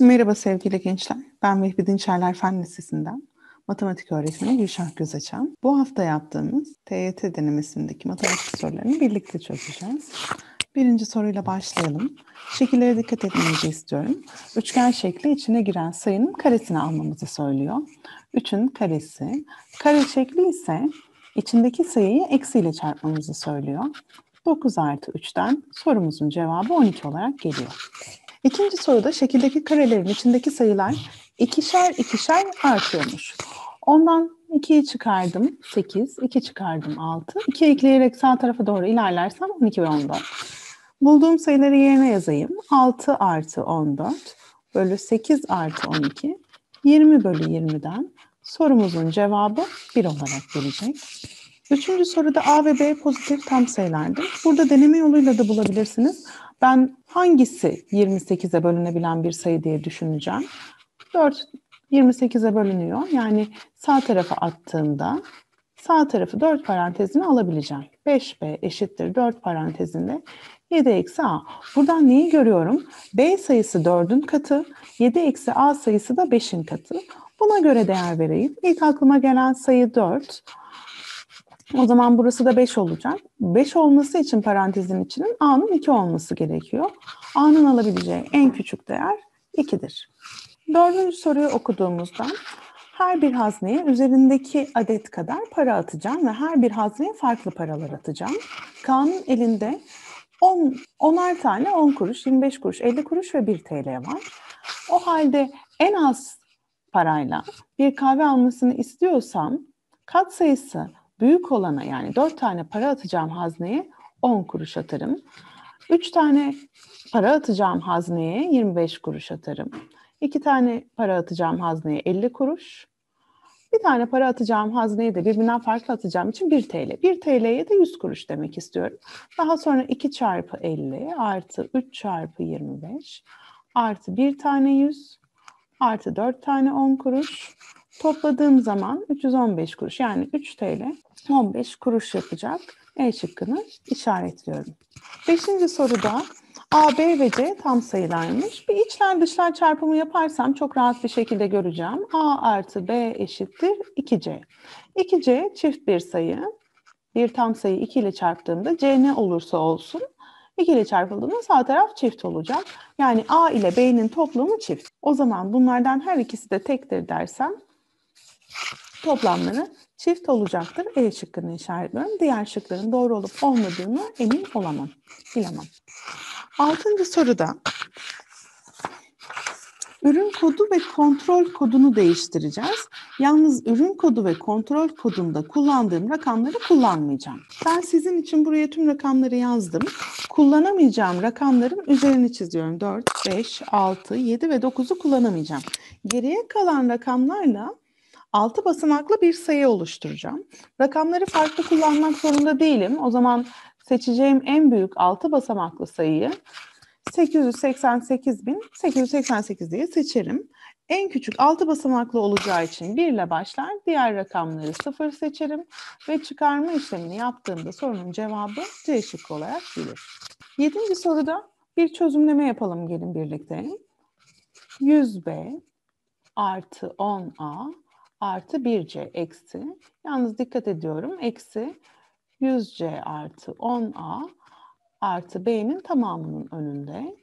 Merhaba sevgili gençler. Ben Vehbi Dinçerler Fen Lisesi'nden matematik öğretmeni Gülşah Gözeçen. Bu hafta yaptığımız TYT denemesindeki matematik sorularını birlikte çözeceğiz. Birinci soruyla başlayalım. Şekillere dikkat etmenizi istiyorum. Üçgen şekli içine giren sayının karesini almamızı söylüyor. Üçün karesi. Kare şekli ise içindeki sayıyı eksiyle çarpmamızı söylüyor. 9 artı 3'ten sorumuzun cevabı 12 olarak geliyor. İkinci soruda şekildeki karelerin içindeki sayılar ikişer ikişer artıyormuş. Ondan 2'yi çıkardım 8, 2 çıkardım 6, 2 ekleyerek sağ tarafa doğru ilerlersem 12 ve 14. Bulduğum sayıları yerine yazayım. 6 artı 14 bölü 8 artı 12, 20 bölü 20'den sorumuzun cevabı 1 olarak gelecek. Üçüncü soruda A ve B pozitif tam sayılardır. Burada deneme yoluyla da bulabilirsiniz. Ben hangisi 28'e bölünebilen bir sayı diye düşüneceğim. 4 28'e bölünüyor. Yani sağ tarafa attığımda sağ tarafı 4 parantezine alabileceğim. 5B eşittir 4 parantezinde 7 eksi A. Buradan neyi görüyorum? B sayısı 4'ün katı, 7 eksi A sayısı da 5'in katı. Buna göre değer vereyim. İlk aklıma gelen sayı 4. O zaman burası da 5 olacak. 5 olması için parantezin içinin A'nın 2 olması gerekiyor. A'nın alabileceği en küçük değer 2'dir. Dördüncü soruyu okuduğumuzda her bir hazneye üzerindeki adet kadar para atacağım ve her bir hazneye farklı paralar atacağım. Kaan'ın elinde 10, 10'ar tane 10 kuruş, 25 kuruş, 50 kuruş ve 1 TL var. O halde en az parayla bir kahve almasını istiyorsam kat sayısı büyük olana yani dört tane para atacağım hazneye 10 kuruş atarım. üç tane para atacağım hazneye 25 kuruş atarım. 2 tane para atacağım hazneye 50 kuruş. Bir tane para atacağım hazneye de birbirinden farklı atacağım için 1 TL. 1 TL'ye de 100 kuruş demek istiyorum. Daha sonra 2 çarpı 50 artı 3 çarpı 25 artı 1 tane 100 artı 4 tane 10 kuruş Topladığım zaman 315 kuruş yani 3 TL 15 kuruş yapacak. E şıkkını işaretliyorum. Beşinci soruda A, B ve C tam sayılarmış. Bir içler dışlar çarpımı yaparsam çok rahat bir şekilde göreceğim. A artı B eşittir 2C. 2C çift bir sayı. Bir tam sayı 2 ile çarptığımda C ne olursa olsun 2 ile çarpıldığında sağ taraf çift olacak. Yani A ile B'nin toplamı çift. O zaman bunlardan her ikisi de tektir dersem toplamları çift olacaktır. E şıkkını işaretliyorum, Diğer şıkların doğru olup olmadığını emin olamam. Bilemem. Altıncı soruda ürün kodu ve kontrol kodunu değiştireceğiz. Yalnız ürün kodu ve kontrol kodunda kullandığım rakamları kullanmayacağım. Ben sizin için buraya tüm rakamları yazdım. Kullanamayacağım rakamların üzerine çiziyorum. 4, 5, 6, 7 ve 9'u kullanamayacağım. Geriye kalan rakamlarla 6 basamaklı bir sayı oluşturacağım. Rakamları farklı kullanmak zorunda değilim. O zaman seçeceğim en büyük 6 basamaklı sayıyı 888.888 diye seçerim. En küçük 6 basamaklı olacağı için 1 ile başlar. Diğer rakamları 0 seçerim. Ve çıkarma işlemini yaptığımda sorunun cevabı C şıkkı olarak gelir. 7. soruda bir çözümleme yapalım gelin birlikte. 100B artı 10A artı 1c eksi. Yalnız dikkat ediyorum eksi 100c artı 10a artı b'nin tamamının önünde.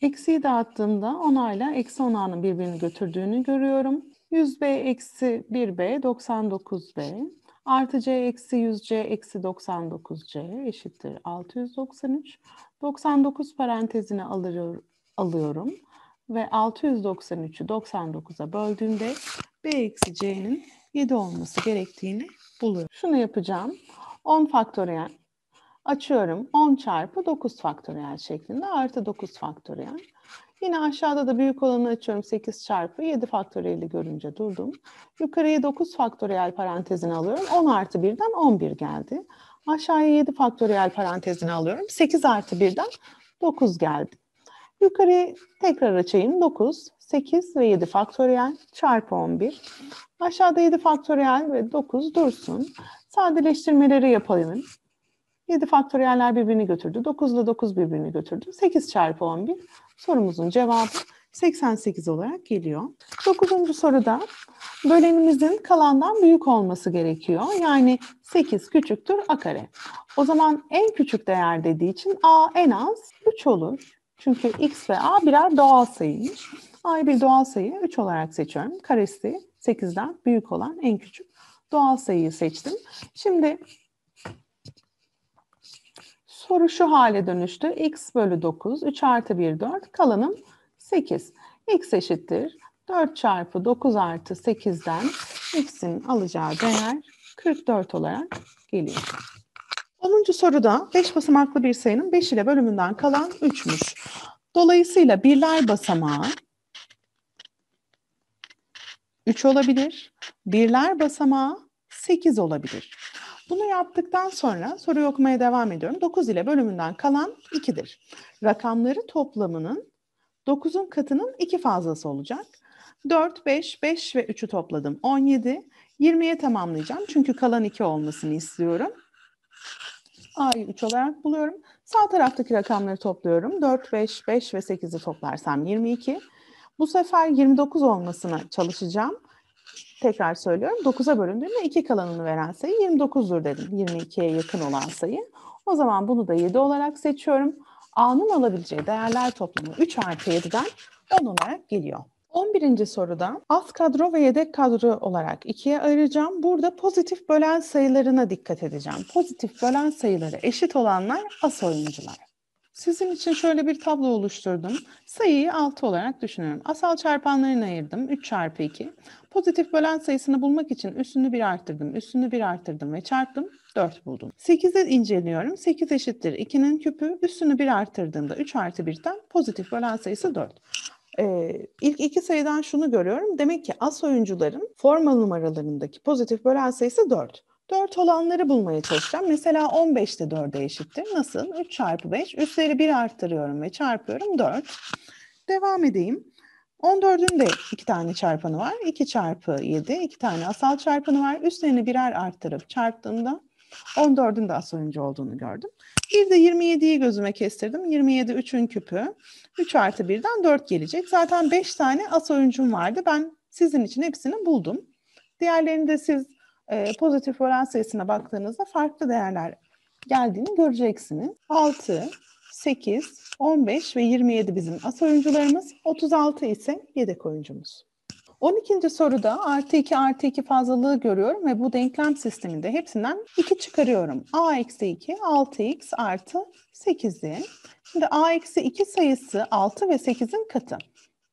Eksiyi dağıttığımda 10a ile eksi 10a'nın birbirini götürdüğünü görüyorum. 100b eksi 1b 99b artı c eksi 100c eksi 99c eşittir 693. 99 parantezine alıyorum ve 693'ü 99'a böldüğümde B eksi C'nin 7 olması gerektiğini buluyorum. Şunu yapacağım. 10 faktöriyel açıyorum. 10 çarpı 9 faktöriyel şeklinde artı 9 faktöriyel. Yine aşağıda da büyük olanı açıyorum. 8 çarpı 7 faktöriyeli görünce durdum. Yukarıya 9 faktöriyel parantezini alıyorum. 10 artı 1'den 11 geldi. Aşağıya 7 faktöriyel parantezini alıyorum. 8 artı 1'den 9 geldi. Yukarı tekrar açayım. 9, 8 ve 7 faktöriyel çarpı 11. Aşağıda 7 faktöriyel ve 9 dursun. Sadeleştirmeleri yapalım. 7 faktöriyeller birbirini götürdü. 9 ile 9 birbirini götürdü. 8 çarpı 11 sorumuzun cevabı 88 olarak geliyor. 9. soruda bölenimizin kalandan büyük olması gerekiyor. Yani 8 küçüktür a kare. O zaman en küçük değer dediği için a en az 3 olur. Çünkü x ve a birer doğal sayıymış. A'yı bir doğal sayı 3 olarak seçiyorum. Karesi 8'den büyük olan en küçük doğal sayıyı seçtim. Şimdi soru şu hale dönüştü. x bölü 9, 3 artı 1, 4, kalanım 8. x eşittir 4 çarpı 9 artı 8'den x'in alacağı değer 44 olarak geliyor. 10. soruda 5 basamaklı bir sayının 5 ile bölümünden kalan 3'müş. Dolayısıyla birler basamağı 3 olabilir. Birler basamağı 8 olabilir. Bunu yaptıktan sonra soruyu okumaya devam ediyorum. 9 ile bölümünden kalan 2'dir. Rakamları toplamının 9'un katının 2 fazlası olacak. 4, 5, 5 ve 3'ü topladım. 17, 20'ye tamamlayacağım çünkü kalan 2 olmasını istiyorum. A'yı 3 olarak buluyorum. Sağ taraftaki rakamları topluyorum. 4, 5, 5 ve 8'i toplarsam 22. Bu sefer 29 olmasına çalışacağım. Tekrar söylüyorum. 9'a bölündüğünde 2 kalanını veren sayı 29'dur dedim. 22'ye yakın olan sayı. O zaman bunu da 7 olarak seçiyorum. A'nın alabileceği değerler toplamı 3 artı 7'den 10 olarak geliyor. 11. soruda az kadro ve yedek kadro olarak ikiye ayıracağım. Burada pozitif bölen sayılarına dikkat edeceğim. Pozitif bölen sayıları eşit olanlar as oyuncular. Sizin için şöyle bir tablo oluşturdum. Sayıyı 6 olarak düşünüyorum. Asal çarpanlarını ayırdım. 3 çarpı 2. Pozitif bölen sayısını bulmak için üstünü 1 arttırdım. Üstünü 1 arttırdım ve çarptım. 4 buldum. 8'i inceliyorum. 8 eşittir 2'nin küpü. Üstünü 1 arttırdığımda 3 artı 1'den pozitif bölen sayısı 4. Ee, ilk iki sayıdan şunu görüyorum. Demek ki as oyuncuların formal numaralarındaki pozitif bölen sayısı 4. 4 olanları bulmaya çalışacağım. Mesela 15 de 4'e eşittir. Nasıl? 3 çarpı 5. Üstleri 1 arttırıyorum ve çarpıyorum 4. Devam edeyim. 14'ün de 2 tane çarpanı var. 2 çarpı 7, 2 tane asal çarpanı var. Üstlerini birer arttırıp çarptığımda 14'ün de asal oyuncu olduğunu gördüm. Bir de 27'yi gözüme kestirdim. 27 3'ün küpü. 3 artı 1'den 4 gelecek. Zaten 5 tane as oyuncum vardı. Ben sizin için hepsini buldum. Diğerlerini de siz e, pozitif oran sayısına baktığınızda farklı değerler geldiğini göreceksiniz. 6, 8, 15 ve 27 bizim as oyuncularımız. 36 ise yedek oyuncumuz. 12. soruda artı 2 artı 2 fazlalığı görüyorum ve bu denklem sisteminde hepsinden 2 çıkarıyorum. a eksi 2 6x artı 8'i. Şimdi a eksi 2 sayısı 6 ve 8'in katı.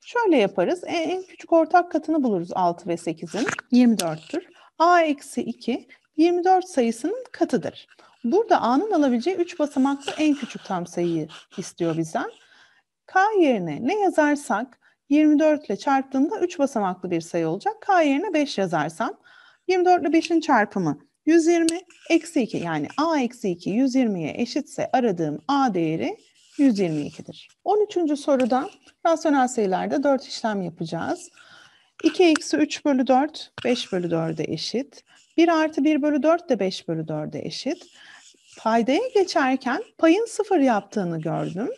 Şöyle yaparız. E, en küçük ortak katını buluruz 6 ve 8'in. 24'tür. a eksi 2 24 sayısının katıdır. Burada A'nın alabileceği 3 basamaklı en küçük tam sayıyı istiyor bizden. K yerine ne yazarsak 24 ile çarptığımda 3 basamaklı bir sayı olacak. K yerine 5 yazarsam 24 ile 5'in çarpımı 120 eksi 2 yani A eksi 2 120'ye eşitse aradığım A değeri 122'dir. 13. soruda rasyonel sayılarda 4 işlem yapacağız. 2 eksi 3 bölü 4 5 bölü 4'e eşit. 1 artı 1 bölü 4 de 5 bölü 4'e eşit. Paydaya geçerken payın 0 yaptığını gördüm.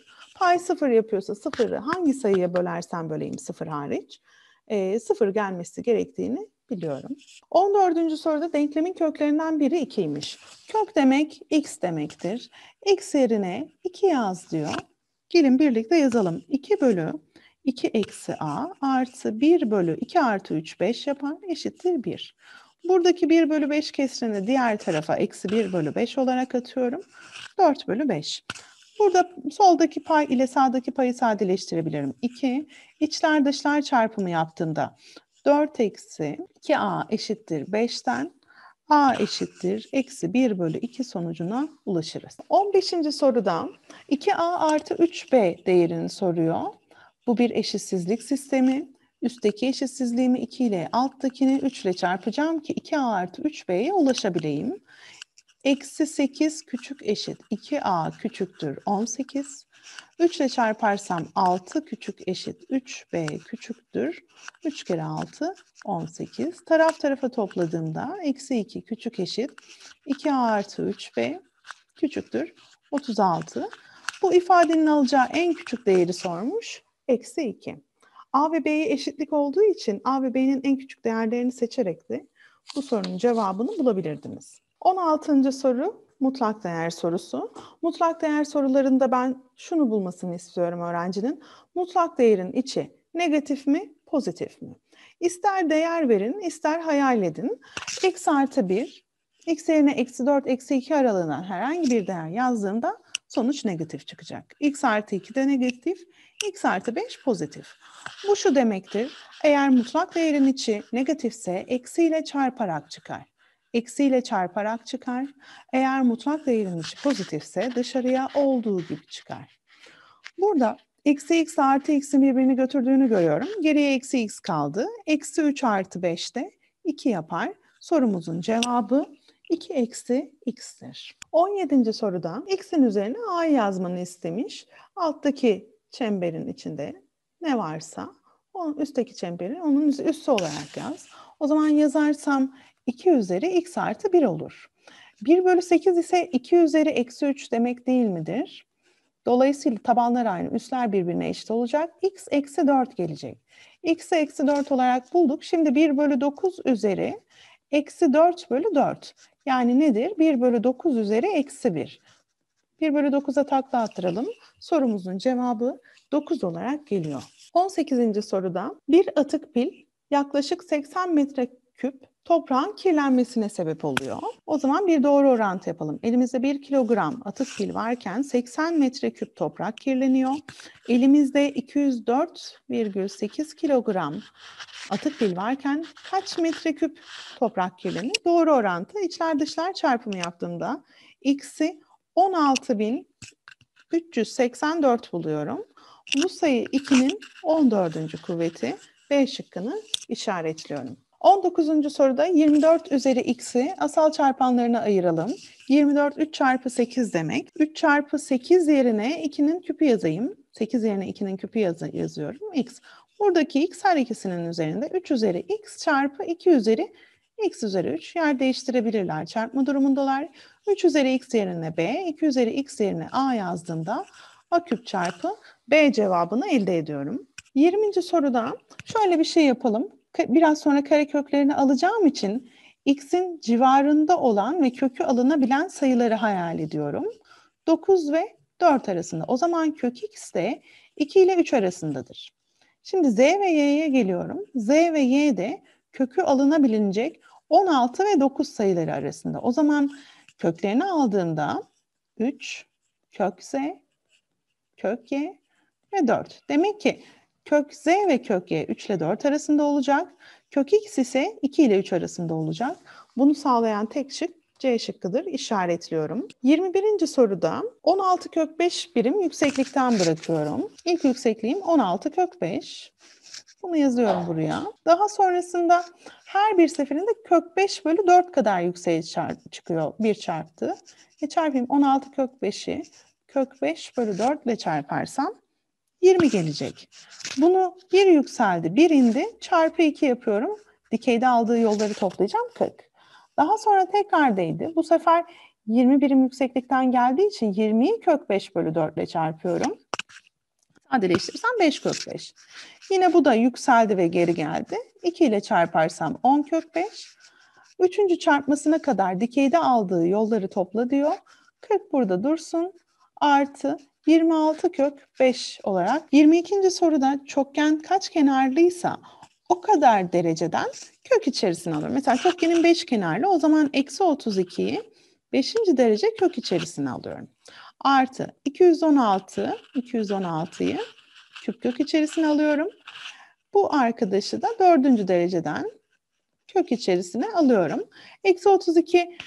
Pay sıfır yapıyorsa sıfırı hangi sayıya bölersen böleyim sıfır hariç e, sıfır gelmesi gerektiğini biliyorum. 14. soruda denklemin köklerinden biri 2'ymiş. Kök demek x demektir. X yerine 2 yaz diyor. Gelin birlikte yazalım. 2 bölü 2 eksi a artı 1 bölü 2 artı 3 5 yapar eşittir 1. Buradaki 1 bölü 5 kesrini diğer tarafa eksi 1 bölü 5 olarak atıyorum. 4 bölü 5. Burada soldaki pay ile sağdaki payı sadeleştirebilirim. 2. içler dışlar çarpımı yaptığımda 4 eksi 2a eşittir 5'ten a eşittir eksi 1 bölü 2 sonucuna ulaşırız. 15. sorudan 2a artı 3b değerini soruyor. Bu bir eşitsizlik sistemi. Üstteki eşitsizliğimi 2 ile alttakini 3 ile çarpacağım ki 2a artı 3b'ye ulaşabileyim. Eksi 8 küçük eşit 2a küçüktür 18. 3 ile çarparsam 6 küçük eşit 3b küçüktür. 3 kere 6 18. Taraf tarafa topladığımda eksi 2 küçük eşit 2a artı 3b küçüktür 36. Bu ifadenin alacağı en küçük değeri sormuş. Eksi 2. A ve B'ye eşitlik olduğu için A ve B'nin en küçük değerlerini seçerek de bu sorunun cevabını bulabilirdiniz. 16. soru mutlak değer sorusu. Mutlak değer sorularında ben şunu bulmasını istiyorum öğrencinin. Mutlak değerin içi negatif mi, pozitif mi? İster değer verin, ister hayal edin. X artı 1, x yerine eksi 4, eksi 2 aralığına herhangi bir değer yazdığımda sonuç negatif çıkacak. x artı 2 de negatif, x artı 5 pozitif. Bu şu demektir, eğer mutlak değerin içi negatifse eksi ile çarparak çıkar eksiyle çarparak çıkar. Eğer mutlak değerin içi pozitifse dışarıya olduğu gibi çıkar. Burada eksi x artı x'in birbirini götürdüğünü görüyorum. Geriye eksi x kaldı. Eksi 3 artı 5 de 2 yapar. Sorumuzun cevabı 2 eksi x'tir. 17. soruda x'in üzerine a yazmanı istemiş. Alttaki çemberin içinde ne varsa onun üstteki çemberi onun üssü olarak yaz. O zaman yazarsam 2 üzeri x artı 1 olur. 1 bölü 8 ise 2 üzeri eksi 3 demek değil midir? Dolayısıyla tabanlar aynı, üstler birbirine eşit olacak. x eksi 4 gelecek. x'i eksi 4 olarak bulduk. Şimdi 1 bölü 9 üzeri eksi 4 bölü 4. Yani nedir? 1 bölü 9 üzeri eksi 1. 1 bölü 9'a takla attıralım. Sorumuzun cevabı 9 olarak geliyor. 18. soruda bir atık pil yaklaşık 80 metreküp toprağın kirlenmesine sebep oluyor. O zaman bir doğru orantı yapalım. Elimizde 1 kilogram atık pil varken 80 metreküp toprak kirleniyor. Elimizde 204,8 kilogram atık pil varken kaç metreküp toprak kirleniyor? Doğru orantı içler dışlar çarpımı yaptığımda x'i 16.384 buluyorum. Bu sayı 2'nin 14. kuvveti B şıkkını işaretliyorum. 19. soruda 24 üzeri x'i asal çarpanlarına ayıralım. 24 3 çarpı 8 demek. 3 çarpı 8 yerine 2'nin küpü yazayım. 8 yerine 2'nin küpü yaz yazıyorum. x. Buradaki x her ikisinin üzerinde 3 üzeri x çarpı 2 üzeri x üzeri 3 yer değiştirebilirler. Çarpma durumundalar. 3 üzeri x yerine b, 2 üzeri x yerine a yazdığımda a küp çarpı b cevabını elde ediyorum. 20. soruda şöyle bir şey yapalım biraz sonra kare köklerini alacağım için x'in civarında olan ve kökü alınabilen sayıları hayal ediyorum. 9 ve 4 arasında. O zaman kök x de 2 ile 3 arasındadır. Şimdi z ve y'ye geliyorum. z ve y de kökü alınabilinecek 16 ve 9 sayıları arasında. O zaman köklerini aldığında 3 kök z, kök y ve 4. Demek ki Kök z ve kök y 3 ile 4 arasında olacak. Kök x ise 2 ile 3 arasında olacak. Bunu sağlayan tek şık C şıkkıdır işaretliyorum. 21. soruda 16 kök 5 birim yükseklikten bırakıyorum. İlk yüksekliğim 16 kök 5. Bunu yazıyorum buraya. Daha sonrasında her bir seferinde kök 5 bölü 4 kadar yükseğe çıkıyor. bir çarptı. E çarpayım 16 kök 5'i kök 5 bölü 4 ile çarparsam 20 gelecek. Bunu 1 yükseldi, 1 indi, çarpı 2 yapıyorum. Dikeyde aldığı yolları toplayacağım 40. Daha sonra tekrar değdi. Bu sefer 20 birim yükseklikten geldiği için 20'yi kök 5 bölü 4 ile çarpıyorum. Sadeleştirirsem 5 kök 5. Yine bu da yükseldi ve geri geldi. 2 ile çarparsam 10 kök 5. Üçüncü çarpmasına kadar dikeyde aldığı yolları topla diyor. 40 burada dursun. Artı 26 kök 5 olarak 22. soruda çokgen kaç kenarlıysa o kadar dereceden kök içerisine alır. Mesela çokgenin 5 kenarlı o zaman eksi 32'yi 5. derece kök içerisine alıyorum. Artı 216, 216'yı küp kök içerisine alıyorum. Bu arkadaşı da 4. dereceden kök içerisine alıyorum. Eksi 32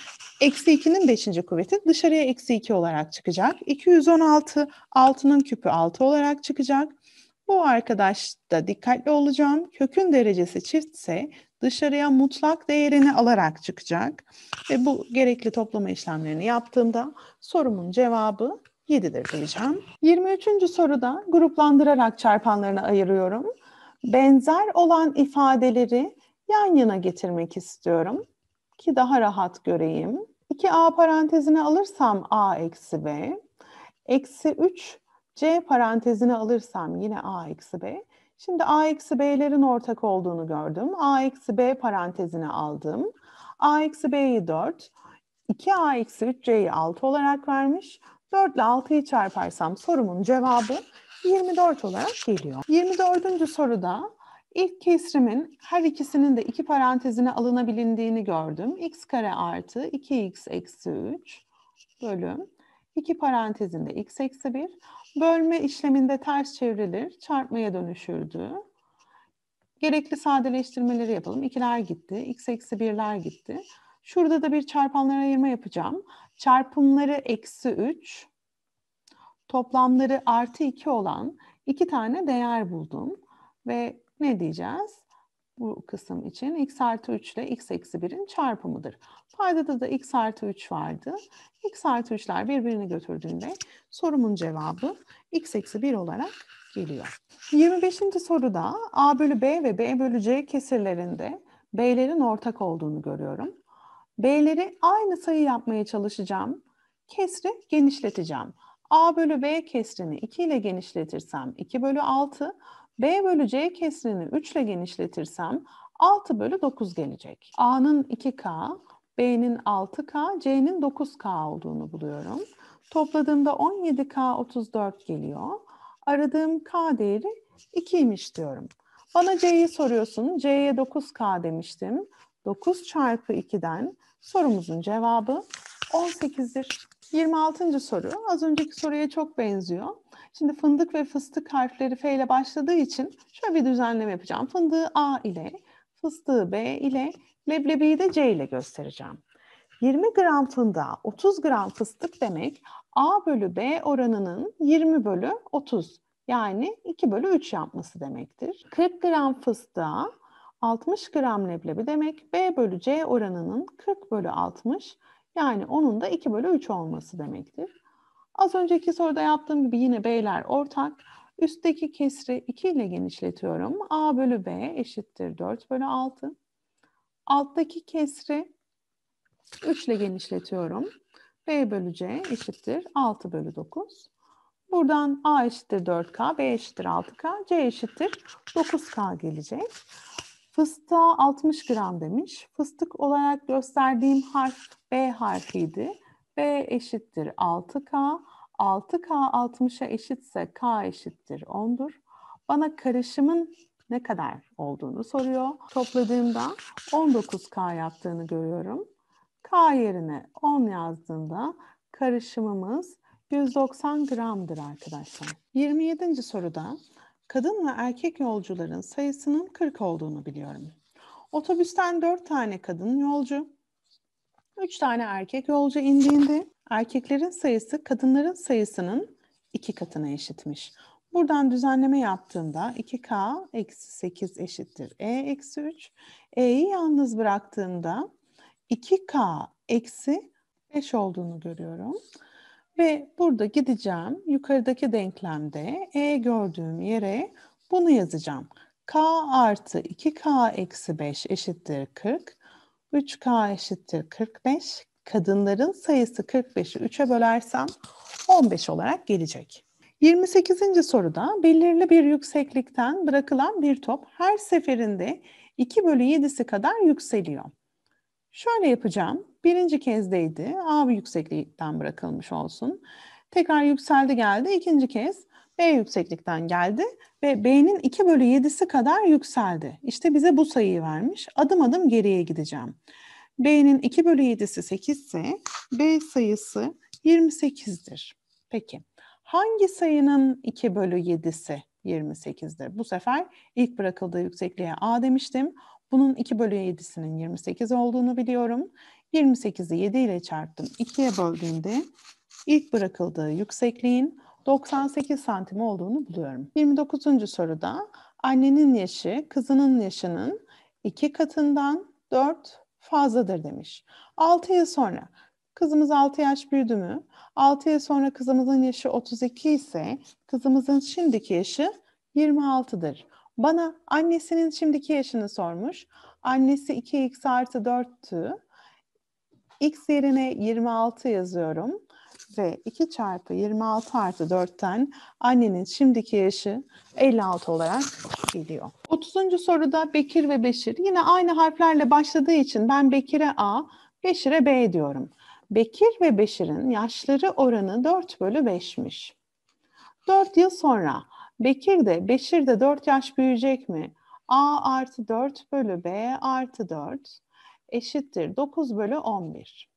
Eksi 2'nin 5. kuvveti dışarıya eksi 2 olarak çıkacak. 216 6'nın küpü 6 olarak çıkacak. Bu arkadaş da dikkatli olacağım. Kökün derecesi çiftse dışarıya mutlak değerini alarak çıkacak. Ve bu gerekli toplama işlemlerini yaptığımda sorumun cevabı 7'dir diyeceğim. 23. soruda gruplandırarak çarpanlarını ayırıyorum. Benzer olan ifadeleri yan yana getirmek istiyorum ki daha rahat göreyim. 2a parantezine alırsam a eksi b. Eksi 3 c parantezine alırsam yine a eksi b. Şimdi a eksi b'lerin ortak olduğunu gördüm. a eksi b parantezine aldım. a eksi b'yi 4, 2a eksi 3 c'yi 6 olarak vermiş. 4 ile 6'yı çarparsam sorumun cevabı 24 olarak geliyor. 24. soruda İlk kesrimin her ikisinin de iki parantezine alınabilindiğini gördüm. x kare artı 2x eksi 3 bölüm. iki parantezinde x eksi 1. Bölme işleminde ters çevrilir, çarpmaya dönüşürdü. Gerekli sadeleştirmeleri yapalım. İkiler gitti, x eksi 1'ler gitti. Şurada da bir çarpanlara ayırma yapacağım. Çarpımları eksi 3, toplamları artı 2 olan iki tane değer buldum. Ve ne diyeceğiz? Bu kısım için x artı 3 ile x eksi 1'in çarpımıdır. Paydada da x artı 3 vardı. x artı 3'ler birbirini götürdüğünde sorumun cevabı x eksi 1 olarak geliyor. 25. soruda a bölü b ve b bölü c kesirlerinde b'lerin ortak olduğunu görüyorum. B'leri aynı sayı yapmaya çalışacağım. Kesri genişleteceğim. A bölü B kesrini 2 ile genişletirsem 2 bölü 6. B bölü C kesrini 3 ile genişletirsem 6 bölü 9 gelecek. A'nın 2K, B'nin 6K, C'nin 9K olduğunu buluyorum. Topladığımda 17K 34 geliyor. Aradığım K değeri 2'ymiş diyorum. Bana C'yi soruyorsun. C'ye 9K demiştim. 9 çarpı 2'den sorumuzun cevabı 18'dir. 26. soru az önceki soruya çok benziyor. Şimdi fındık ve fıstık harfleri F ile başladığı için şöyle bir düzenleme yapacağım. Fındığı A ile, fıstığı B ile, leblebiyi de C ile göstereceğim. 20 gram fındığa 30 gram fıstık demek A bölü B oranının 20 bölü 30 yani 2 bölü 3 yapması demektir. 40 gram fıstığa 60 gram leblebi demek B bölü C oranının 40 bölü 60 yani onun da 2 bölü 3 olması demektir. Az önceki soruda yaptığım gibi yine b'ler ortak. Üstteki kesri 2 ile genişletiyorum. A bölü B eşittir 4 bölü 6. Alttaki kesri 3 ile genişletiyorum. B bölü C eşittir 6 bölü 9. Buradan A eşittir 4K, B eşittir 6K, C eşittir 9K gelecek. Fıstığa 60 gram demiş. Fıstık olarak gösterdiğim harf B harfiydi. B eşittir 6K. 6K 60'a eşitse K eşittir 10'dur. Bana karışımın ne kadar olduğunu soruyor. Topladığımda 19K yaptığını görüyorum. K yerine 10 yazdığımda karışımımız 190 gramdır arkadaşlar. 27. soruda kadın ve erkek yolcuların sayısının 40 olduğunu biliyorum. Otobüsten 4 tane kadın yolcu, Üç tane erkek yolcu indiğinde erkeklerin sayısı kadınların sayısının iki katına eşitmiş. Buradan düzenleme yaptığımda 2K eksi 8 eşittir E eksi 3. E'yi yalnız bıraktığımda 2K eksi 5 olduğunu görüyorum. Ve burada gideceğim yukarıdaki denklemde E gördüğüm yere bunu yazacağım. K artı 2K eksi 5 eşittir 40. 3K eşittir 45. Kadınların sayısı 45'i 3'e bölersem 15 olarak gelecek. 28. soruda belirli bir yükseklikten bırakılan bir top her seferinde 2 bölü 7'si kadar yükseliyor. Şöyle yapacağım. Birinci kez kezdeydi. A yükseklikten bırakılmış olsun. Tekrar yükseldi geldi. İkinci kez B yükseklikten geldi ve B'nin 2 bölü 7'si kadar yükseldi. İşte bize bu sayıyı vermiş. Adım adım geriye gideceğim. B'nin 2 bölü 7'si 8 ise B sayısı 28'dir. Peki hangi sayının 2 bölü 7'si 28'dir? Bu sefer ilk bırakıldığı yüksekliğe A demiştim. Bunun 2 bölü 7'sinin 28 olduğunu biliyorum. 28'i 7 ile çarptım. 2'ye böldüğümde ilk bırakıldığı yüksekliğin 98 santim olduğunu buluyorum. 29. soruda annenin yaşı kızının yaşının iki katından 4 fazladır demiş. 6 yıl sonra kızımız 6 yaş büyüdü mü? 6 yıl sonra kızımızın yaşı 32 ise kızımızın şimdiki yaşı 26'dır. Bana annesinin şimdiki yaşını sormuş. Annesi 2x artı 4'tü. X yerine 26 yazıyorum ve 2 çarpı 26 artı 4'ten annenin şimdiki yaşı 56 olarak geliyor. 30. soruda Bekir ve Beşir yine aynı harflerle başladığı için ben Bekir'e A, Beşir'e B diyorum. Bekir ve Beşir'in yaşları oranı 4 bölü 5'miş. 4 yıl sonra Bekir de Beşir de 4 yaş büyüyecek mi? A artı 4 bölü B artı 4 eşittir 9 bölü 11.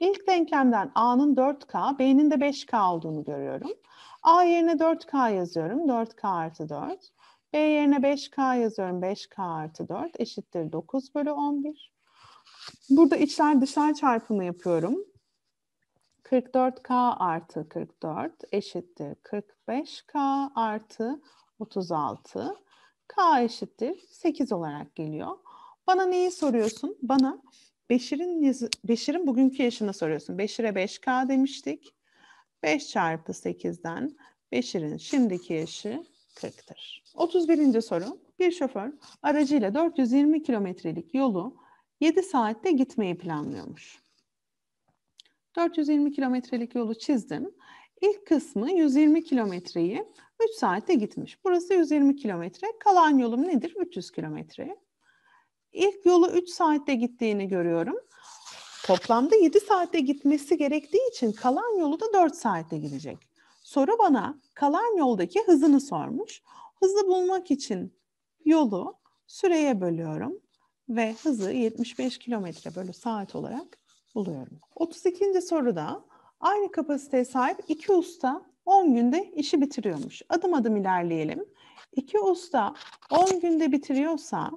İlk denklemden A'nın 4K, B'nin de 5K olduğunu görüyorum. A yerine 4K yazıyorum. 4K artı 4. B yerine 5K yazıyorum. 5K artı 4 eşittir 9 bölü 11. Burada içler dışlar çarpımı yapıyorum. 44K artı 44 eşittir 45K artı 36. K eşittir 8 olarak geliyor. Bana neyi soruyorsun? Bana Beşir'in Beşir'in bugünkü yaşına soruyorsun. Beşir'e 5K demiştik. 5 çarpı 8'den Beşir'in şimdiki yaşı 40'tır. 31. soru. Bir şoför aracıyla 420 kilometrelik yolu 7 saatte gitmeyi planlıyormuş. 420 kilometrelik yolu çizdim. İlk kısmı 120 kilometreyi 3 saatte gitmiş. Burası 120 kilometre. Kalan yolum nedir? 300 kilometre. İlk yolu 3 saatte gittiğini görüyorum. Toplamda 7 saatte gitmesi gerektiği için kalan yolu da 4 saatte gidecek. Soru bana kalan yoldaki hızını sormuş. Hızı bulmak için yolu süreye bölüyorum ve hızı 75 kilometre bölü saat olarak buluyorum. 32. soruda aynı kapasiteye sahip iki usta 10 günde işi bitiriyormuş. Adım adım ilerleyelim. İki usta 10 günde bitiriyorsa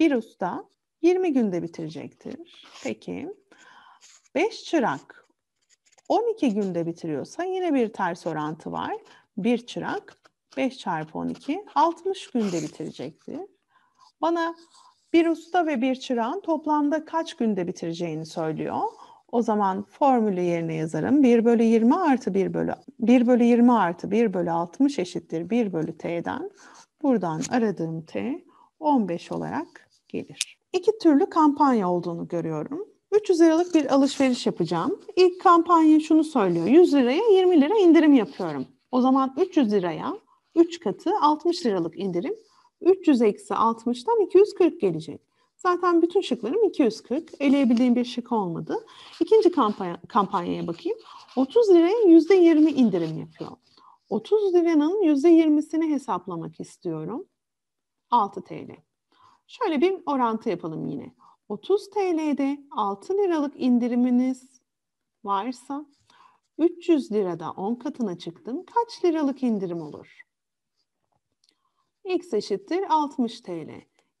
bir usta 20 günde bitirecektir. Peki 5 çırak 12 günde bitiriyorsa yine bir ters orantı var. 1 çırak 5 çarpı 12 60 günde bitirecektir. Bana bir usta ve bir çırağın toplamda kaç günde bitireceğini söylüyor. O zaman formülü yerine yazarım. 1 bölü 20 artı 1 bölü, 1 bölü 20 artı 1 bölü 60 eşittir 1 bölü t'den. Buradan aradığım t 15 olarak gelir. İki türlü kampanya olduğunu görüyorum. 300 liralık bir alışveriş yapacağım. İlk kampanya şunu söylüyor. 100 liraya 20 lira indirim yapıyorum. O zaman 300 liraya 3 katı 60 liralık indirim. 300 eksi 60'tan 240 gelecek. Zaten bütün şıklarım 240. Eleyebildiğim bir şık olmadı. İkinci kampanya, kampanyaya bakayım. 30 liraya %20 indirim yapıyor. 30 liranın %20'sini hesaplamak istiyorum. 6 TL. Şöyle bir orantı yapalım yine. 30 TL'de 6 liralık indiriminiz varsa 300 lirada 10 katına çıktım. Kaç liralık indirim olur? X eşittir 60 TL.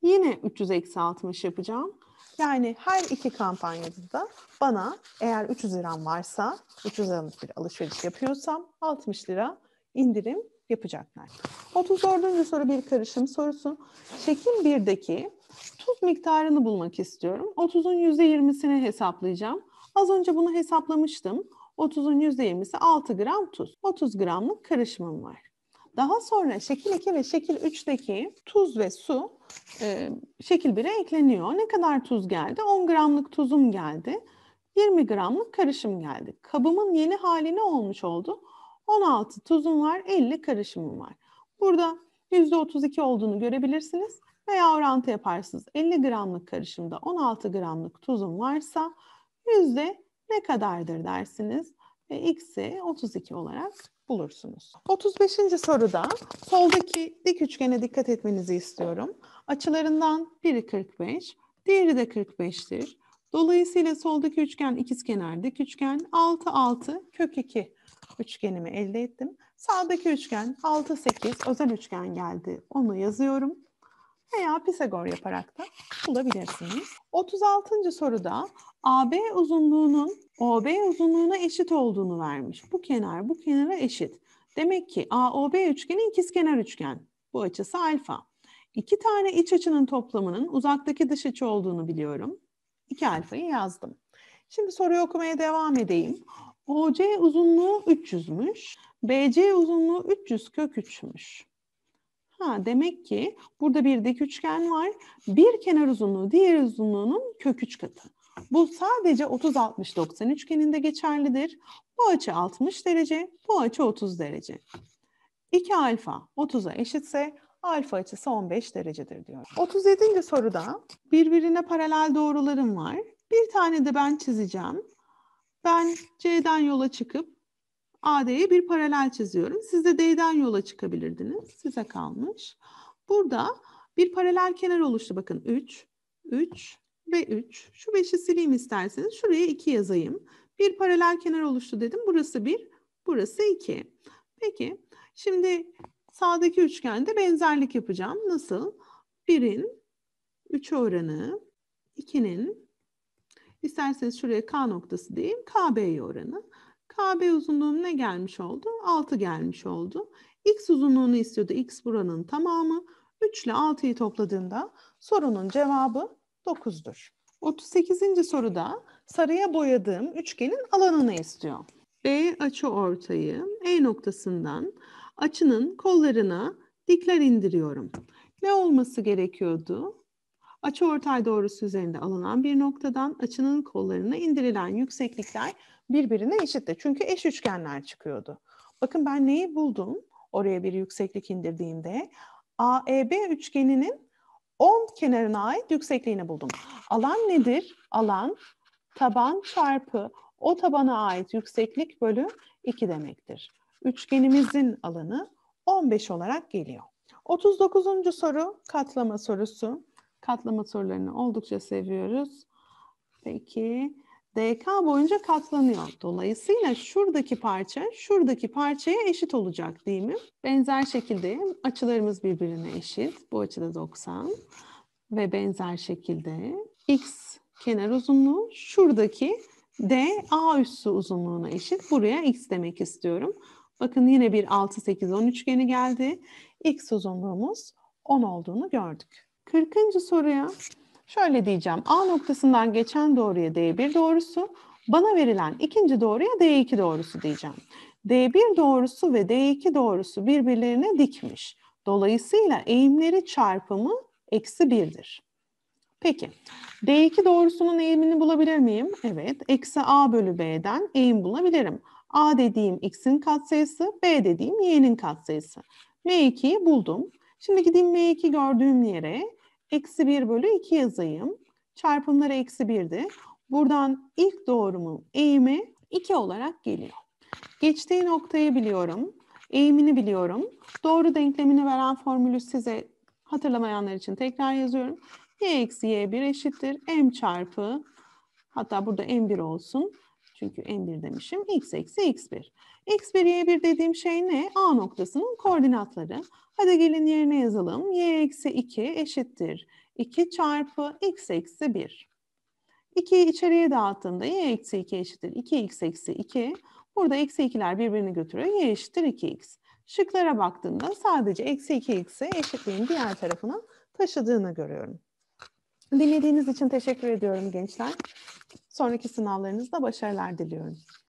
Yine 300 eksi 60 yapacağım. Yani her iki kampanyada da bana eğer 300 liram varsa, 300 liralık bir alışveriş yapıyorsam 60 lira indirim yapacaklar. 34. soru bir karışım sorusu. Şekil 1'deki tuz miktarını bulmak istiyorum. 30'un %20'sini hesaplayacağım. Az önce bunu hesaplamıştım. 30'un %20'si 6 gram tuz. 30 gramlık karışımım var. Daha sonra şekil 2 ve şekil 3'teki tuz ve su e, şekil 1'e ekleniyor. Ne kadar tuz geldi? 10 gramlık tuzum geldi. 20 gramlık karışım geldi. Kabımın yeni hali ne olmuş oldu? 16 tuzum var, 50 karışımım var. Burada %32 olduğunu görebilirsiniz veya orantı yaparsınız. 50 gramlık karışımda 16 gramlık tuzum varsa yüzde ne kadardır dersiniz ve x'i 32 olarak bulursunuz. 35. soruda soldaki dik üçgene dikkat etmenizi istiyorum. Açılarından biri 45, diğeri de 45'tir. Dolayısıyla soldaki üçgen ikizkenar dik üçgen 6 6 kök 2 üçgenimi elde ettim. Sağdaki üçgen 6, 8 özel üçgen geldi. Onu yazıyorum. Veya Pisagor yaparak da bulabilirsiniz. 36. soruda AB uzunluğunun OB uzunluğuna eşit olduğunu vermiş. Bu kenar bu kenara eşit. Demek ki AOB üçgeni ikizkenar üçgen. Bu açısı alfa. İki tane iç açının toplamının uzaktaki dış açı olduğunu biliyorum. İki alfayı yazdım. Şimdi soruyu okumaya devam edeyim. OC uzunluğu 300'müş. BC uzunluğu 300 kök 3'müş. Ha, demek ki burada bir dik üçgen var. Bir kenar uzunluğu diğer uzunluğunun kök 3 katı. Bu sadece 30-60-90 üçgeninde geçerlidir. Bu açı 60 derece, bu açı 30 derece. 2 alfa 30'a eşitse alfa açısı 15 derecedir diyor. 37. soruda birbirine paralel doğruların var. Bir tane de ben çizeceğim. Ben C'den yola çıkıp AD'ye bir paralel çiziyorum. Siz de D'den yola çıkabilirdiniz. Size kalmış. Burada bir paralel kenar oluştu. Bakın 3, 3 ve 3. Şu 5'i sileyim isterseniz. Şuraya 2 yazayım. Bir paralel kenar oluştu dedim. Burası 1, burası 2. Peki şimdi sağdaki üçgende benzerlik yapacağım. Nasıl? 1'in 3 oranı, 2'nin İsterseniz şuraya K noktası diyeyim. KB'ye oranı. KB uzunluğum ne gelmiş oldu? 6 gelmiş oldu. X uzunluğunu istiyordu. X buranın tamamı. 3 ile 6'yı topladığımda sorunun cevabı 9'dur. 38. soruda sarıya boyadığım üçgenin alanını istiyor. B açı ortayı E noktasından açının kollarına dikler indiriyorum. Ne olması gerekiyordu? Açı ortay doğrusu üzerinde alınan bir noktadan açının kollarına indirilen yükseklikler birbirine eşitti. Çünkü eş üçgenler çıkıyordu. Bakın ben neyi buldum oraya bir yükseklik indirdiğimde? AEB üçgeninin 10 kenarına ait yüksekliğini buldum. Alan nedir? Alan taban çarpı o tabana ait yükseklik bölü 2 demektir. Üçgenimizin alanı 15 olarak geliyor. 39. soru katlama sorusu. Katlama sorularını oldukça seviyoruz. Peki DK boyunca katlanıyor. Dolayısıyla şuradaki parça şuradaki parçaya eşit olacak değil mi? Benzer şekilde açılarımız birbirine eşit. Bu açıda 90 ve benzer şekilde x kenar uzunluğu şuradaki D A üssü uzunluğuna eşit. Buraya x demek istiyorum. Bakın yine bir 6 8 10 üçgeni geldi. X uzunluğumuz 10 olduğunu gördük. 40. soruya şöyle diyeceğim. A noktasından geçen doğruya D1 doğrusu, bana verilen ikinci doğruya D2 doğrusu diyeceğim. D1 doğrusu ve D2 doğrusu birbirlerine dikmiş. Dolayısıyla eğimleri çarpımı eksi birdir Peki, D2 doğrusunun eğimini bulabilir miyim? Evet, eksi A bölü B'den eğim bulabilirim. A dediğim X'in katsayısı, B dediğim Y'nin katsayısı. M2'yi buldum. Şimdi gideyim M2 gördüğüm yere Eksi 1 bölü 2 yazayım. Çarpımları eksi 1'di. Buradan ilk doğrumun eğimi 2 olarak geliyor. Geçtiği noktayı biliyorum. Eğimini biliyorum. Doğru denklemini veren formülü size hatırlamayanlar için tekrar yazıyorum. y eksi y1 eşittir. m çarpı hatta burada m1 olsun. Çünkü m1 demişim. x eksi x1. x1 y1 dediğim şey ne? A noktasının koordinatları. Hadi gelin yerine yazalım. Y eksi 2 eşittir. 2 çarpı x eksi 1. 2'yi içeriye dağıttığımda y eksi 2 eşittir. 2x eksi 2. Burada eksi 2'ler birbirini götürüyor. Y eşittir 2x. Şıklara baktığımda sadece eksi 2x'i eşitliğin diğer tarafına taşıdığını görüyorum. Dinlediğiniz için teşekkür ediyorum gençler. Sonraki sınavlarınızda başarılar diliyorum.